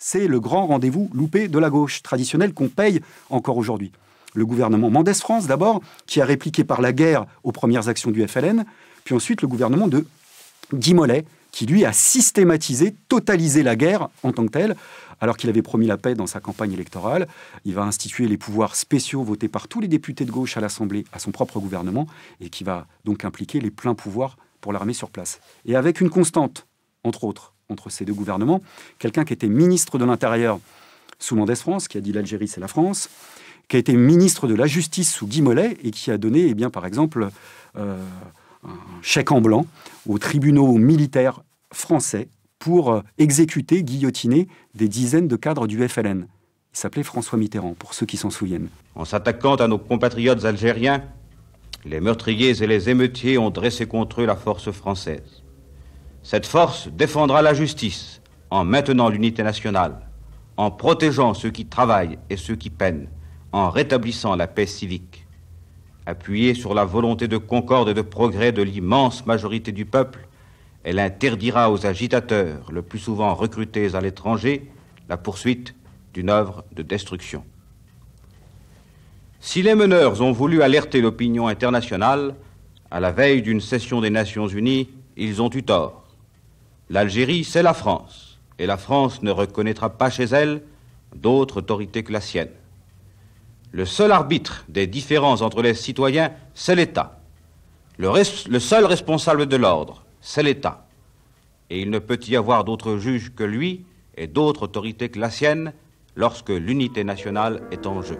C'est le grand rendez-vous loupé de la gauche traditionnelle qu'on paye encore aujourd'hui. Le gouvernement Mendès-France, d'abord, qui a répliqué par la guerre aux premières actions du FLN, puis ensuite le gouvernement de Guy Mollet, qui lui a systématisé, totalisé la guerre en tant que telle, alors qu'il avait promis la paix dans sa campagne électorale. Il va instituer les pouvoirs spéciaux votés par tous les députés de gauche à l'Assemblée à son propre gouvernement et qui va donc impliquer les pleins pouvoirs pour l'armée sur place. Et avec une constante, entre autres, entre ces deux gouvernements, quelqu'un qui était ministre de l'Intérieur sous Mendès France, qui a dit l'Algérie c'est la France, qui a été ministre de la Justice sous Guy Mollet et qui a donné, eh bien, par exemple, euh, un chèque en blanc aux tribunaux militaires français pour euh, exécuter, guillotiner des dizaines de cadres du FLN. Il s'appelait François Mitterrand, pour ceux qui s'en souviennent. En s'attaquant à nos compatriotes algériens, les meurtriers et les émeutiers ont dressé contre eux la force française. Cette force défendra la justice en maintenant l'unité nationale, en protégeant ceux qui travaillent et ceux qui peinent, en rétablissant la paix civique. Appuyée sur la volonté de concorde et de progrès de l'immense majorité du peuple, elle interdira aux agitateurs, le plus souvent recrutés à l'étranger, la poursuite d'une œuvre de destruction. Si les meneurs ont voulu alerter l'opinion internationale, à la veille d'une session des Nations Unies, ils ont eu tort. L'Algérie, c'est la France, et la France ne reconnaîtra pas chez elle d'autre autorité que la sienne. Le seul arbitre des différences entre les citoyens, c'est l'État. Le, seul responsable de l'ordre, c'est l'État. Et il ne peut y avoir d'autre juge que lui et d'autres autorités que la sienne lorsque l'unité nationale est en jeu.